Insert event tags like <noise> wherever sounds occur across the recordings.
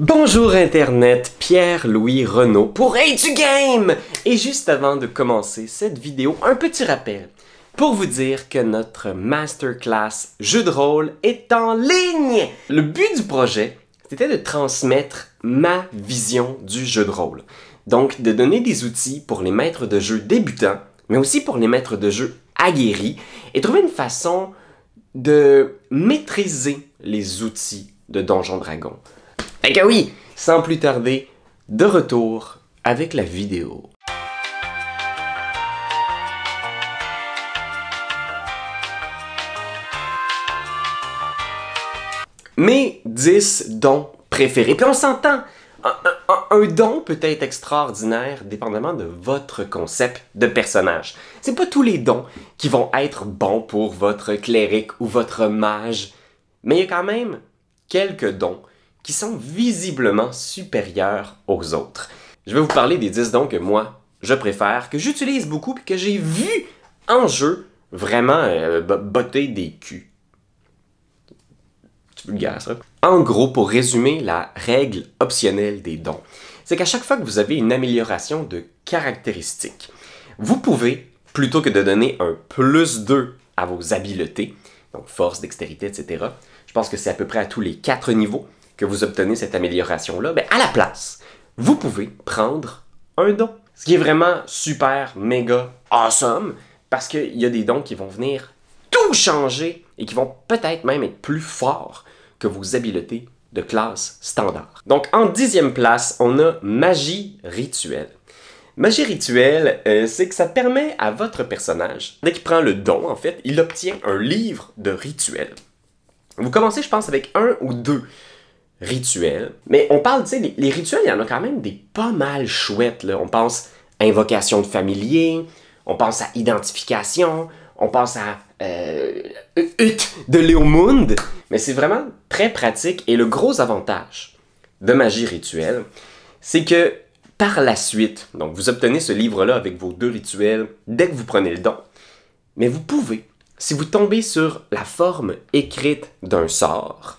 Bonjour Internet, Pierre-Louis Renault pour h Game! Et juste avant de commencer cette vidéo, un petit rappel pour vous dire que notre masterclass jeu de rôle est en ligne! Le but du projet, c'était de transmettre ma vision du jeu de rôle. Donc de donner des outils pour les maîtres de jeu débutants, mais aussi pour les maîtres de jeu aguerris, et trouver une façon de maîtriser les outils de Donjon Dragon. Eh que oui, sans plus tarder, de retour avec la vidéo. Mes 10 dons préférés. Puis on s'entend, un, don peut être extraordinaire dépendamment de votre concept de personnage. C'est pas tous les dons qui vont être bons pour votre cléric ou votre mage, mais il y a quand même quelques dons qui sont visiblement supérieurs aux autres. Je vais vous parler des 10 dons que moi, je préfère, que j'utilise beaucoup, et que j'ai vu en jeu vraiment euh, botter des culs. le vulgaire, ça. En gros, pour résumer la règle optionnelle des dons, c'est qu'à chaque fois que vous avez une amélioration de caractéristiques, vous pouvez, plutôt que de donner un plus 2 à vos habiletés, donc force, dextérité, etc., je pense que c'est à peu près à tous les quatre niveaux, que vous obtenez cette amélioration-là, ben à la place, vous pouvez prendre un don. Ce qui est vraiment super, méga, awesome, parce qu'il y a des dons qui vont venir tout changer et qui vont peut-être même être plus forts que vos habiletés de classe standard. Donc en dixième place, on a magie rituelle. Magie rituelle, euh, c'est que ça permet à votre personnage, dès qu'il prend le don en fait, il obtient un livre de rituels. Vous commencez je pense avec un ou deux rituels. Mais on parle, tu sais, les, rituels, il y en a quand même des pas mal chouettes. Là. On pense à invocation de familier, on pense à identification, on pense à euh, de mund. Mais c'est vraiment très pratique et le gros avantage de magie rituelle, c'est que par la suite, donc vous obtenez ce livre-là avec vos deux rituels dès que vous prenez le don, mais vous pouvez, si vous tombez sur la forme écrite d'un sort,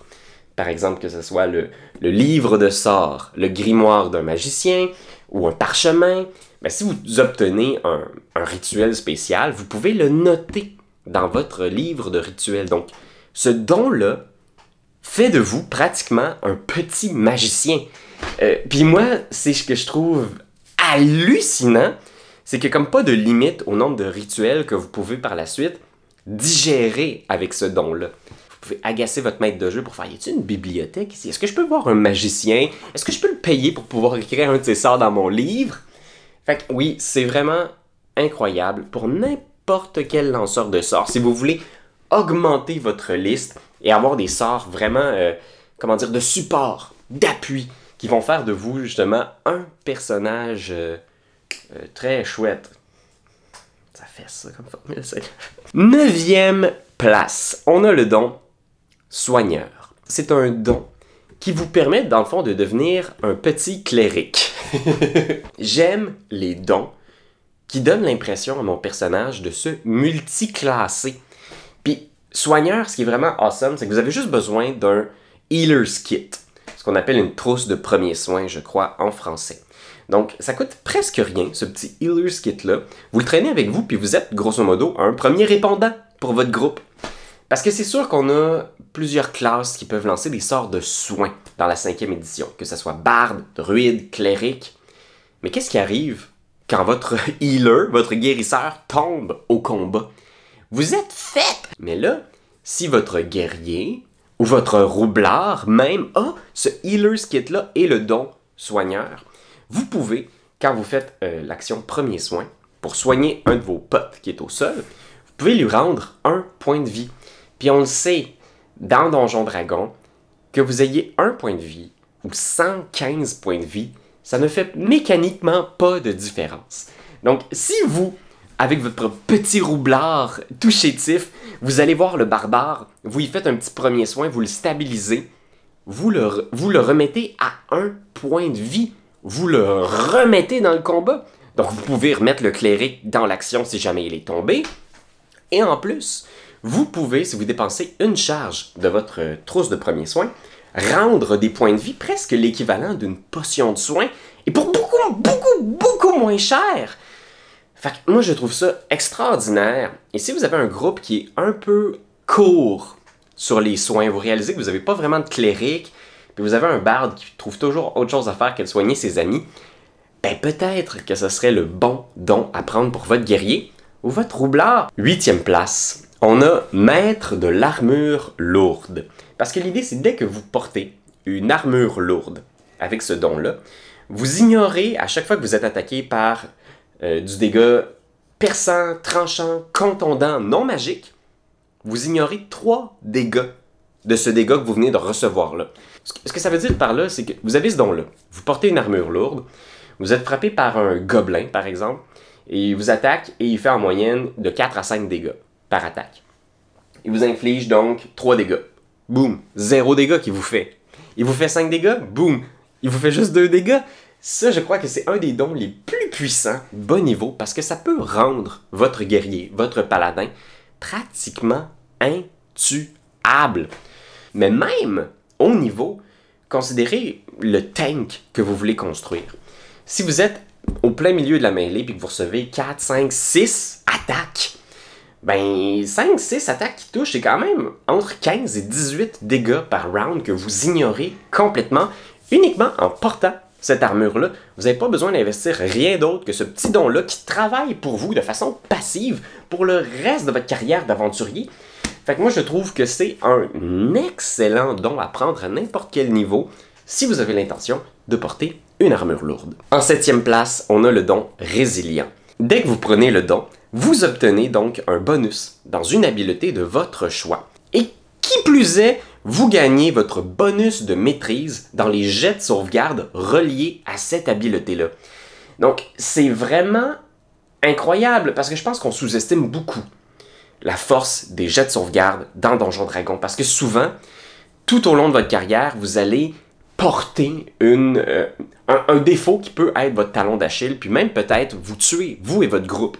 par exemple, que ce soit le, livre de sort, le grimoire d'un magicien ou un parchemin, ben, si vous obtenez un, rituel spécial, vous pouvez le noter dans votre livre de rituels. Donc, ce don-là fait de vous pratiquement un petit magicien. Euh, puis moi, c'est ce que je trouve hallucinant, c'est que comme pas de limite au nombre de rituels que vous pouvez par la suite digérer avec ce don-là pouvez agacer votre maître de jeu pour faire, y a-t-il une bibliothèque ici? Est-ce que je peux voir un magicien? Est-ce que je peux le payer pour pouvoir écrire un de ses sorts dans mon livre? Fait que oui, c'est vraiment incroyable pour n'importe quel lanceur de sorts. Si vous voulez augmenter votre liste et avoir des sorts vraiment, euh, comment dire, de support, d'appui, qui vont faire de vous justement un personnage euh, euh, très chouette. Ça fait ça comme formule, Neuvième place, on a le don soigneur. C'est un don qui vous permet, dans le fond, de devenir un petit cléric. <laughs> J'aime les dons qui donnent l'impression à mon personnage de se multiclasser. Puis, soigneur, ce qui est vraiment awesome, c'est que vous avez juste besoin d'un healer's kit, ce qu'on appelle une trousse de premier soins, je crois, en français. Donc, ça coûte presque rien, ce petit healer's kit-là. Vous le traînez avec vous, puis vous êtes, grosso modo, un premier répondant pour votre groupe. Parce que c'est sûr qu'on a plusieurs classes qui peuvent lancer des sorts de soins dans la cinquième édition, que ce soit barde, druide, clérique, Mais qu'est-ce qui arrive quand votre <laughs> healer, votre guérisseur, tombe au combat? Vous êtes fait! Mais là, si votre guerrier ou votre roublard même a ce healer's kit-là et le don soigneur, vous pouvez, quand vous faites euh, l'action premier soin, pour soigner un de vos potes qui est au sol, vous pouvez lui rendre un point de vie. Puis on le sait, dans Donjon Dragon, que vous ayez un point de vie ou 115 points de vie, ça ne fait mécaniquement pas de différence. Donc si vous, avec votre petit roublard touchétif, vous allez voir le barbare, vous y faites un petit premier soin, vous le stabilisez, vous le, vous le remettez à un point de vie, vous le remettez dans le combat. Donc vous pouvez remettre le cléric dans l'action si jamais il est tombé. Et en plus, vous pouvez, si vous dépensez une charge de votre euh, trousse de premiers soins, rendre des points de vie presque l'équivalent d'une potion de soins et pour beaucoup, beaucoup, beaucoup moins cher. Fait que moi, je trouve ça extraordinaire. Et si vous avez un groupe qui est un peu court sur les soins, vous réalisez que vous n'avez pas vraiment de cléric, puis vous avez un barde qui trouve toujours autre chose à faire que de soigner ses amis, ben peut-être que ce serait le bon don à prendre pour votre guerrier ou votre roublard. Huitième place, on a maître de l'armure lourde. Parce que l'idée, c'est dès que vous portez une armure lourde avec ce don-là, vous ignorez à chaque fois que vous êtes attaqué par euh, du dégât perçant, tranchant, contondant, non magique, vous ignorez trois dégâts de ce dégât que vous venez de recevoir là. Ce que ça veut dire par là, c'est que vous avez ce don-là. Vous portez une armure lourde, vous êtes frappé par un gobelin, par exemple, et il vous attaque et il fait en moyenne de 4 à 5 dégâts par attaque. Il vous inflige donc 3 dégâts. Boum, 0 dégâts qu'il vous fait. Il vous fait 5 dégâts, boum, il vous fait juste 2 dégâts. Ça, je crois que c'est un des dons les plus puissants, bon niveau, parce que ça peut rendre votre guerrier, votre paladin, pratiquement intuable. Mais même au niveau, considérez le tank que vous voulez construire. Si vous êtes au plein milieu de la mêlée et que vous recevez 4, 5, 6 attaques, ben 5, 6 attaques qui touchent, c'est quand même entre 15 et 18 dégâts par round que vous ignorez complètement, uniquement en portant cette armure-là. Vous n'avez pas besoin d'investir rien d'autre que ce petit don-là qui travaille pour vous de façon passive pour le reste de votre carrière d'aventurier. Fait que moi, je trouve que c'est un excellent don à prendre à n'importe quel niveau si vous avez l'intention de porter une armure lourde. En septième place, on a le don résilient. Dès que vous prenez le don, vous obtenez donc un bonus dans une habileté de votre choix. Et qui plus est, vous gagnez votre bonus de maîtrise dans les jets de sauvegarde reliés à cette habileté-là. Donc, c'est vraiment incroyable parce que je pense qu'on sous-estime beaucoup la force des jets de sauvegarde dans Donjon Dragon parce que souvent, tout au long de votre carrière, vous allez porter euh, un, un, défaut qui peut être votre talon d'Achille, puis même peut-être vous tuer, vous et votre groupe.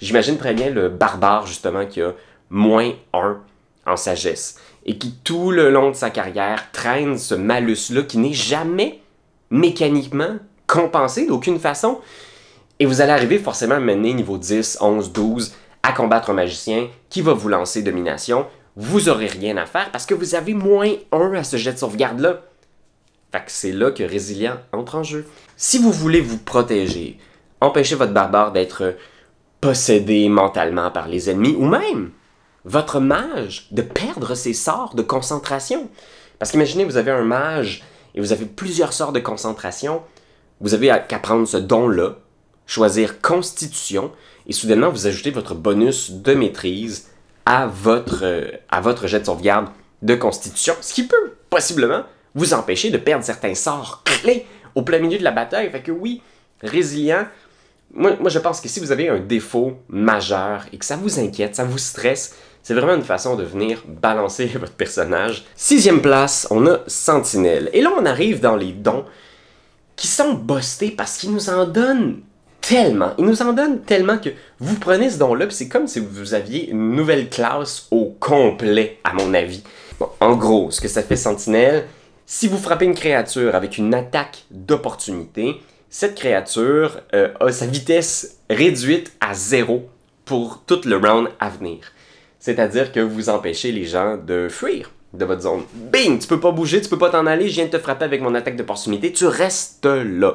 J'imagine très bien le barbare, justement, qui a moins 1 en sagesse et qui, tout le long de sa carrière, traîne ce malus-là qui n'est jamais mécaniquement compensé d'aucune façon. Et vous allez arriver forcément à mener niveau 10, 11, 12 à combattre un magicien qui va vous lancer domination. Vous aurez rien à faire parce que vous avez moins 1 à ce jet de sauvegarde-là. Fait que c'est là que Résilient entre en jeu. Si vous voulez vous protéger, empêcher votre barbare d'être possédé mentalement par les ennemis, ou même votre mage de perdre ses sorts de concentration. Parce qu'imaginez, vous avez un mage et vous avez plusieurs sorts de concentration, vous avez qu'à prendre ce don-là, choisir Constitution, et soudainement vous ajoutez votre bonus de maîtrise à votre, à votre jet de sauvegarde de Constitution, ce qui peut possiblement vous empêcher de perdre certains sorts clés au plein milieu de la bataille. Fait que oui, résilient, moi, je pense que si vous avez un défaut majeur et que ça vous inquiète, ça vous stresse, c'est vraiment une façon de venir balancer <laughs> votre personnage. Sixième place, on a Sentinelle. Et là, on arrive dans les dons qui sont bostés parce qu'ils nous en donnent tellement. Ils nous en donnent tellement que vous prenez ce don-là, c'est comme si vous aviez une nouvelle classe au complet, à mon avis. en gros, ce que ça fait Sentinelle, si vous frappez une créature avec une attaque d'opportunité, cette créature euh, a sa vitesse réduite à zéro pour tout le round à venir. C'est-à-dire que vous empêchez les gens de fuir de votre zone. Bing! Tu peux pas bouger, tu peux pas t'en aller, je viens de te frapper avec mon attaque d'opportunité, tu restes là.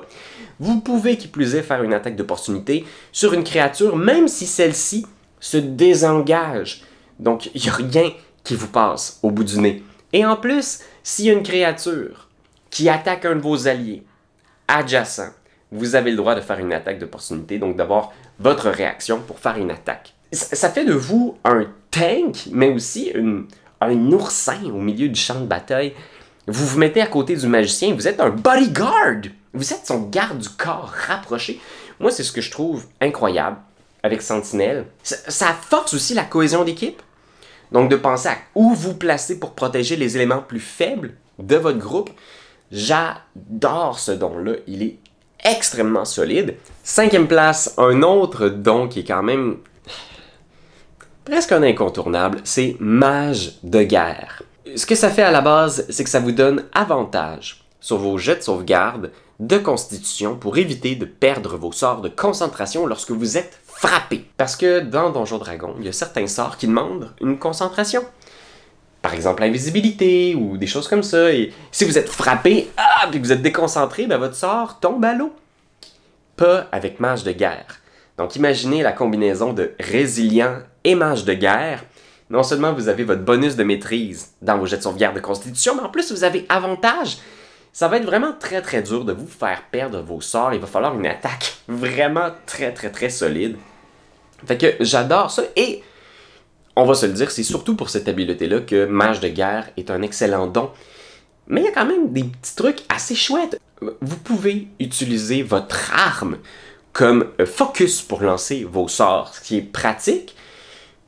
Vous pouvez, qui plus est, faire une attaque d'opportunité sur une créature, même si celle-ci se désengage. Donc, il n'y a rien qui vous passe au bout du nez. Et en plus, s'il y a une créature qui attaque un de vos alliés adjacent, vous avez le droit de faire une attaque d'opportunité, donc d'avoir votre réaction pour faire une attaque. Ça fait de vous un tank, mais aussi un oursin au milieu du champ de bataille. Vous vous mettez à côté du magicien, vous êtes un bodyguard! Vous êtes son garde du corps rapproché. Moi, c'est ce que je trouve incroyable avec Sentinelle. Ça, force aussi la cohésion d'équipe. Donc, de penser à où vous placez pour protéger les éléments plus faibles de votre groupe. J'adore ce don-là, il est extrêmement solide. Cinquième place, un autre don qui est quand même presque un incontournable, c'est Mage de guerre. Ce que ça fait à la base, c'est que ça vous donne avantage sur vos jets de sauvegarde de constitution pour éviter de perdre vos sorts de concentration lorsque vous êtes frappé. Parce que dans Donjon Dragon, il y a certains sorts qui demandent une concentration par exemple l'invisibilité ou des choses comme ça. Et si vous êtes frappé, ah, puis que vous êtes déconcentré, ben votre sort tombe à l'eau. Pas avec mage de guerre. Donc imaginez la combinaison de résilient et mage de guerre. Non seulement vous avez votre bonus de maîtrise dans vos jets de sauvegarde de constitution, mais en plus vous avez avantage. Ça va être vraiment très très dur de vous faire perdre vos sorts. Il va falloir une attaque vraiment très très très solide. Fait que j'adore ça. Et on va se le dire, c'est surtout pour cette habileté-là que Mage de guerre est un excellent don. Mais il y a quand même des petits trucs assez chouettes. Vous pouvez utiliser votre arme comme euh, focus pour lancer vos sorts, ce qui est pratique.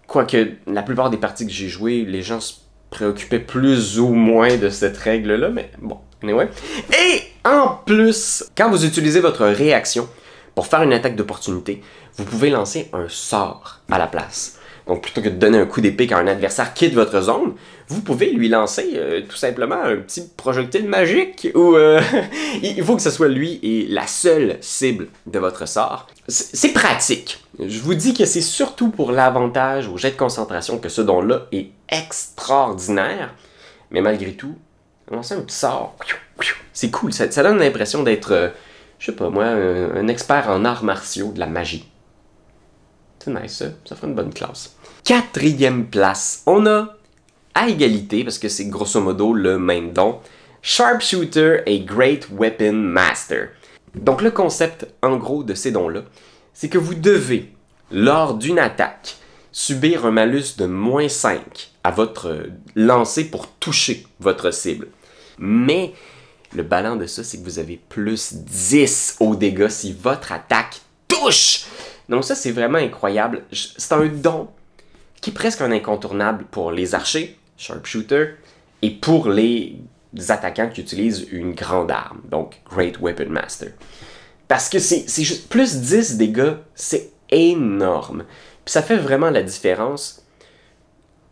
Quoique la plupart des parties que j'ai jouées, les gens se préoccupaient plus ou moins de cette règle-là, mais bon, anyway. Et en plus, quand vous utilisez votre réaction pour faire une attaque d'opportunité, vous pouvez lancer un sort à la place. Donc plutôt que de donner un coup d'épée quand un adversaire quitte votre zone, vous pouvez lui lancer euh, tout simplement un petit projectile magique ou euh, <laughs> il faut que ce soit lui et la seule cible de votre sort. C'est pratique. Je vous dis que c'est surtout pour l'avantage au jet de concentration que ce don-là est extraordinaire. Mais malgré tout, lancer un petit sort, c'est cool. Ça, donne l'impression d'être, euh, je sais pas moi, un expert en arts martiaux de la magie. C'est nice, ça. Ça ferait une bonne classe. Quatrième place, on a, à égalité, parce que c'est grosso modo le même don, Sharpshooter et Great Weapon Master. Donc le concept, en gros, de ces dons-là, c'est que vous devez, lors d'une attaque, subir un malus de moins 5 à votre euh, lancer pour toucher votre cible. Mais le ballon de ça, c'est que vous avez plus 10 au dégâts si votre attaque touche. Donc ça, c'est vraiment incroyable. C'est un don qui est presque un incontournable pour les archers, sharpshooter, et pour les attaquants qui utilisent une grande arme, donc Great Weapon Master. Parce que c'est juste plus 10 dégâts, c'est énorme. Puis ça fait vraiment la différence,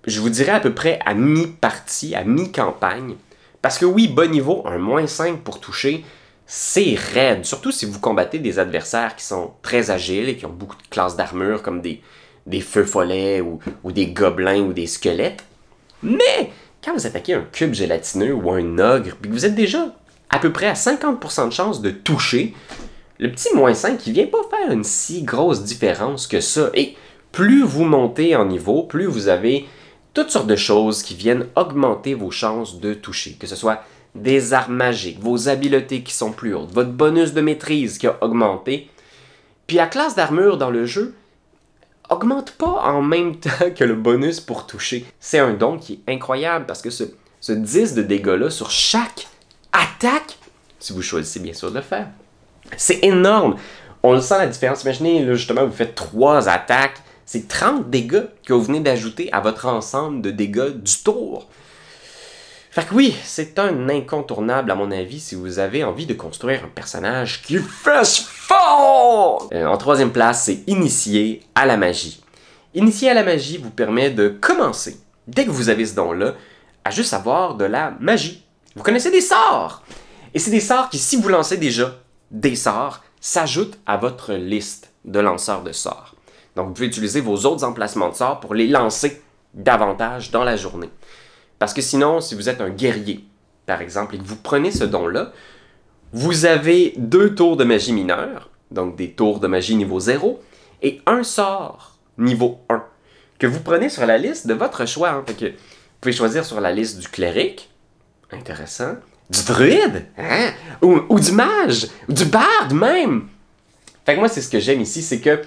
je vous dirais à peu près à mi-partie, à mi-campagne. Parce que oui, bon niveau, un moins 5 pour toucher, c'est raide, surtout si vous combattez des adversaires qui sont très agiles et qui ont beaucoup de classes d'armure, comme des, des feux follets ou, des gobelins ou des squelettes. Mais quand vous attaquez un cube gélatineux ou un ogre, puis que vous êtes déjà à peu près à 50% de chance de toucher, le petit moins 5, il vient pas faire une si grosse différence que ça. Et plus vous montez en niveau, plus vous avez toutes sortes de choses qui viennent augmenter vos chances de toucher, que ce soit des armes magiques, vos habiletés qui sont plus hautes, votre bonus de maîtrise qui a augmenté. Puis la classe d'armure dans le jeu augmente pas en même <laughs> temps que le bonus pour toucher. C'est un don qui est incroyable parce que ce, ce 10 de dégâts-là sur chaque attaque, si vous choisissez bien sûr de le faire, c'est énorme. On le sent la différence. Imaginez, justement, vous faites 3 attaques. C'est 30 dégâts que vous venez d'ajouter à votre ensemble de dégâts du tour. Fait que oui, c'est un incontournable à mon avis si vous avez envie de construire un personnage qui fasse fort! Euh, en troisième place, c'est initier à la magie. Initier à la magie vous permet de commencer, dès que vous avez ce don-là, à juste avoir de la magie. Vous connaissez des sorts! Et c'est des sorts qui, si vous lancez déjà des sorts, s'ajoutent à votre liste de lanceurs de sorts. Donc vous pouvez utiliser vos autres emplacements de sorts pour les lancer davantage dans la journée. Parce que sinon, si vous êtes un guerrier, par exemple, et que vous prenez ce don-là, vous avez deux tours de magie mineure, donc des tours de magie niveau 0, et un sort niveau 1, que vous prenez sur la liste de votre choix. Hein. que vous pouvez choisir sur la liste du cléric, intéressant, du druide, hein, ou, du mage, ou du barde même. Fait moi, c'est ce que j'aime ici, c'est que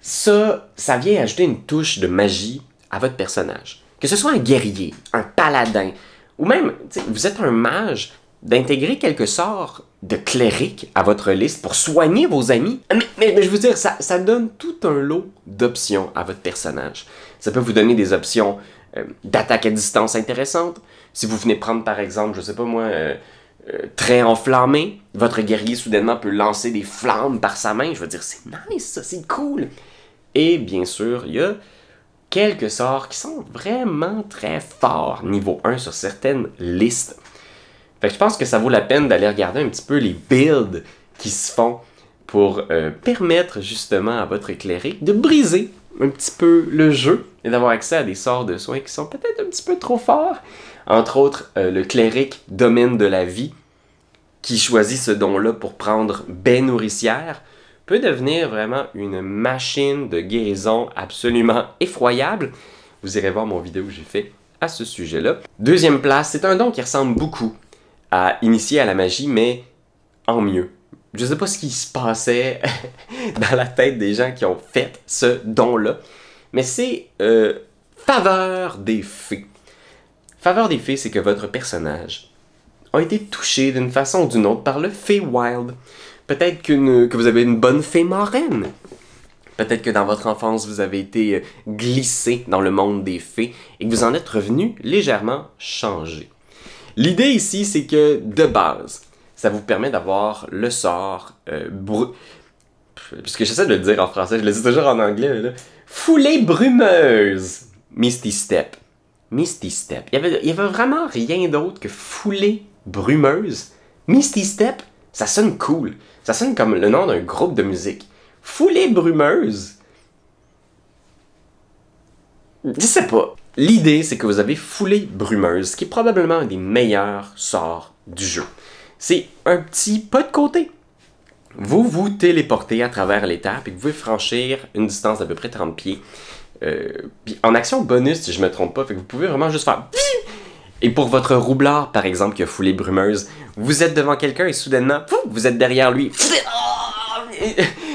ça, ça vient ajouter une touche de magie à votre personnage que ce soit un guerrier, un paladin, ou même, vous êtes un mage, d'intégrer quelque sorte de cléric à votre liste pour soigner vos amis. Ah, mais, je veux dire, ça, donne tout un lot d'options à votre personnage. Ça peut vous donner des options euh, d'attaque à distance intéressantes. Si vous venez prendre, par exemple, je sais pas moi, euh, euh, très enflammé, votre guerrier soudainement peut lancer des flammes par sa main. Je veux dire, c'est nice, ça, c'est cool. Et bien sûr, il y a quelques sorts qui sont vraiment très forts niveau 1 sur certaines listes. Fait que je pense que ça vaut la peine d'aller regarder un petit peu les builds qui se font pour euh, permettre justement à votre cléric de briser un petit peu le jeu et d'avoir accès à des sorts de soins qui sont peut-être un petit peu trop forts. Entre autres, euh, le cléric domaine de la vie qui choisit ce don-là pour prendre baie nourricière peut devenir vraiment une machine de guérison absolument effroyable. Vous irez voir mon vidéo que j'ai fait à ce sujet-là. Deuxième place, c'est un don qui ressemble beaucoup à initier à la magie, mais en mieux. Je sais pas ce qui se passait <laughs> dans la tête des gens qui ont fait ce don-là, mais c'est euh, faveur des fées. Faveur des fées, c'est que votre personnage a été touché d'une façon ou d'une autre par le wild ». Peut-être que vous avez une bonne fée marraine. Peut-être que dans votre enfance, vous avez été euh, glissé dans le monde des fées et que vous en êtes revenu légèrement changé. L'idée ici, c'est que de base, ça vous permet d'avoir le sort euh, Puisque j'essaie de le dire en français, je le dis toujours en anglais. Foulée brumeuse. Misty Step. Misty Step. Il n'y avait vraiment rien d'autre que foulée brumeuse. Misty Step, ça sonne cool. Ça sonne comme le nom d'un groupe de musique. Foulée brumeuse. Je sais pas. L'idée, c'est que vous avez Foulée brumeuse, qui est probablement un des meilleurs sorts du jeu. C'est un petit pas de côté. Vous vous téléportez à travers l'étape et vous pouvez franchir une distance d'à peu près 30 pieds. Euh, puis en action bonus, si je me trompe pas, que vous pouvez vraiment juste faire et pour votre roublard, par exemple, qui a foulé brumeuse, vous êtes devant quelqu'un et soudainement, vous êtes derrière lui.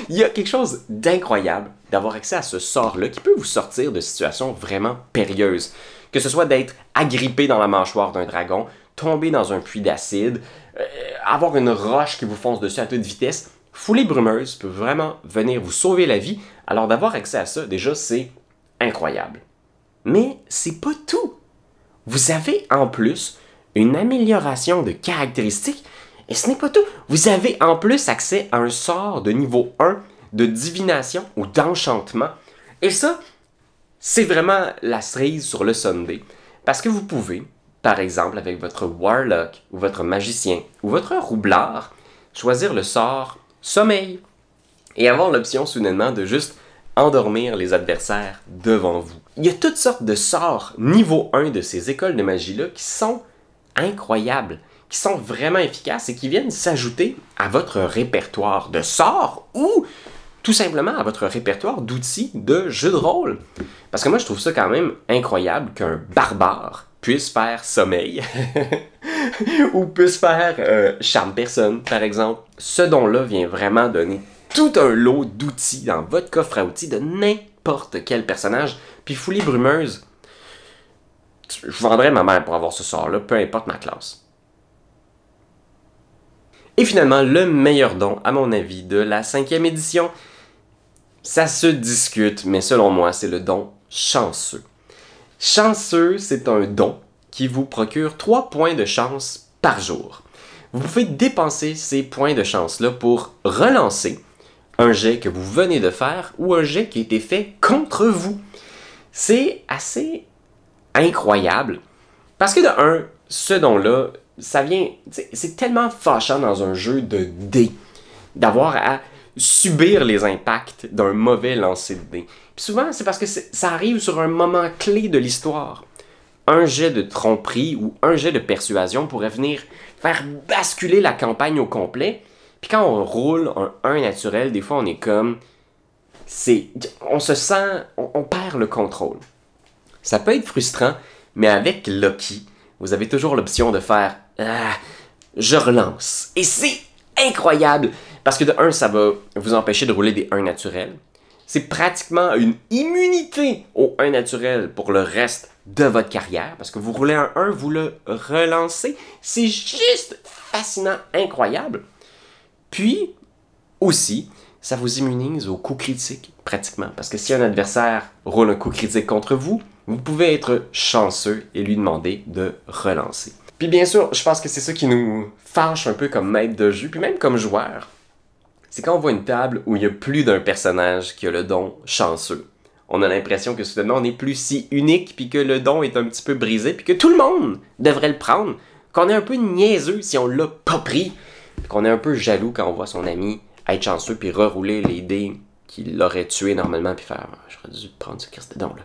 Il y a quelque chose d'incroyable d'avoir accès à ce sort-là qui peut vous sortir de situations vraiment périlleuses. Que ce soit d'être agrippé dans la mâchoire d'un dragon, tomber dans un puits d'acide, euh, avoir une roche qui vous fonce dessus à toute vitesse, foulée brumeuse peut vraiment venir vous sauver la vie. Alors d'avoir accès à ça, déjà, c'est incroyable. Mais c'est pas tout. Vous avez en plus une amélioration de caractéristiques et ce n'est pas tout. Vous avez en plus accès à un sort de niveau 1 de divination ou d'enchantement. Et ça, c'est vraiment la cerise sur le Sunday. Parce que vous pouvez, par exemple, avec votre Warlock ou votre Magicien ou votre Roublard, choisir le sort Sommeil et avoir l'option soudainement de juste endormir les adversaires devant vous il y a toutes sortes de sorts niveau 1 de ces écoles de magie-là qui sont incroyables, qui sont vraiment efficaces et qui viennent s'ajouter à votre répertoire de sorts ou tout simplement à votre répertoire d'outils de jeux de rôle. Parce que moi, je trouve ça quand même incroyable qu'un barbare puisse faire sommeil <laughs> ou puisse faire euh, charme personne, par exemple. Ce don-là vient vraiment donner tout un lot d'outils dans votre coffre à outils de n'importe quel personnage puis foulie Brumeuse, je vendrais ma mère pour avoir ce sort-là, peu importe ma classe. Et finalement, le meilleur don, à mon avis, de la cinquième édition, ça se discute, mais selon moi, c'est le don chanceux. Chanceux, c'est un don qui vous procure 3 points de chance par jour. Vous pouvez dépenser ces points de chance-là pour relancer un jet que vous venez de faire ou un jet qui a été fait contre vous. C'est assez incroyable. Parce que de un, ce don-là, ça vient. C'est tellement fâchant dans un jeu de dés d'avoir à subir les impacts d'un mauvais lancer de dés. Puis souvent, c'est parce que ça arrive sur un moment clé de l'histoire. Un jet de tromperie ou un jet de persuasion pourrait venir faire basculer la campagne au complet. Puis quand on roule un 1 naturel, des fois on est comme c'est, on se sent, on, perd le contrôle. Ça peut être frustrant, mais avec Loki, vous avez toujours l'option de faire ah, je relance. Et c'est incroyable parce que de 1, ça va vous empêcher de rouler des 1 naturels. C'est pratiquement une immunité au 1 naturel pour le reste de votre carrière parce que vous roulez un 1, vous le relancez. C'est juste fascinant, incroyable. Puis aussi, ça vous immunise aux coups critiques, pratiquement. Parce que si un adversaire roule un coup critique contre vous, vous pouvez être chanceux et lui demander de relancer. Puis bien sûr, je pense que c'est ça qui nous fâche un peu comme maître de jeu, puis même comme joueur. C'est quand on voit une table où il y a plus d'un personnage qui a le don chanceux. On a l'impression que soudainement on n'est plus si unique, puis que le don est un petit peu brisé, puis que tout le monde devrait le prendre, qu'on est un peu niaiseux si on l'a pas pris, qu'on est un peu jaloux quand on voit son ami être chanceux puis rerouler les dés qui l'auraient tué normalement puis faire ah, j'aurais dû prendre ce don là.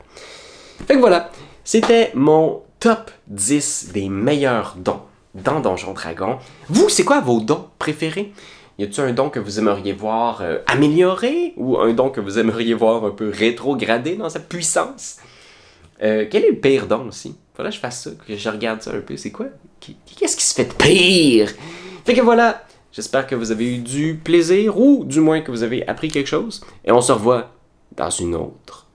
Fait que voilà, c'était mon top 10 des meilleurs dons dans Donjon Dragon. Vous, c'est quoi vos dons préférés Y a-t-il un don que vous aimeriez voir améliorer euh, amélioré ou un don que vous aimeriez voir un peu rétrogradé dans sa puissance euh, Quel est le pire don aussi voilà que je fasse ça, que je regarde ça un peu. C'est quoi Qu'est-ce qui se fait de pire Fait que voilà, J'espère que vous avez eu du plaisir ou du moins que vous avez appris quelque chose. Et on se revoit dans une autre.